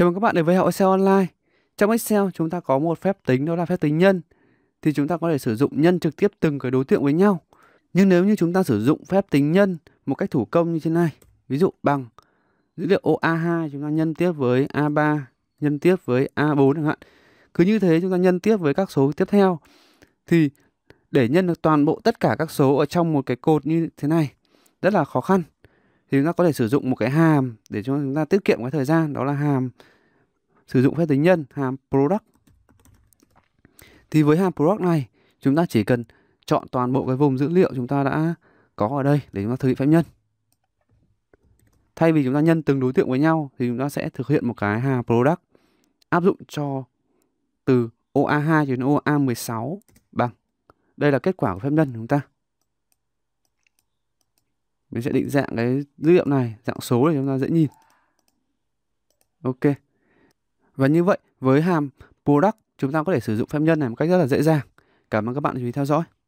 Chào mừng các bạn đến với học Excel Online. Trong Excel chúng ta có một phép tính đó là phép tính nhân. Thì chúng ta có thể sử dụng nhân trực tiếp từng cái đối tượng với nhau. Nhưng nếu như chúng ta sử dụng phép tính nhân một cách thủ công như thế này, ví dụ bằng dữ liệu ô a 2 chúng ta nhân tiếp với A3, nhân tiếp với A4 chẳng hạn. Cứ như thế chúng ta nhân tiếp với các số tiếp theo. Thì để nhân được toàn bộ tất cả các số ở trong một cái cột như thế này rất là khó khăn thì chúng ta có thể sử dụng một cái hàm để cho chúng ta tiết kiệm cái thời gian đó là hàm sử dụng phép tính nhân hàm product thì với hàm product này chúng ta chỉ cần chọn toàn bộ cái vùng dữ liệu chúng ta đã có ở đây để chúng ta thực hiện phép nhân thay vì chúng ta nhân từng đối tượng với nhau thì chúng ta sẽ thực hiện một cái hàm product áp dụng cho từ OA2 cho đến OA16 bằng đây là kết quả của phép nhân của chúng ta mình sẽ định dạng cái dữ liệu này dạng số để chúng ta dễ nhìn ok và như vậy với hàm product chúng ta có thể sử dụng phép nhân này một cách rất là dễ dàng cảm ơn các bạn chú ý theo dõi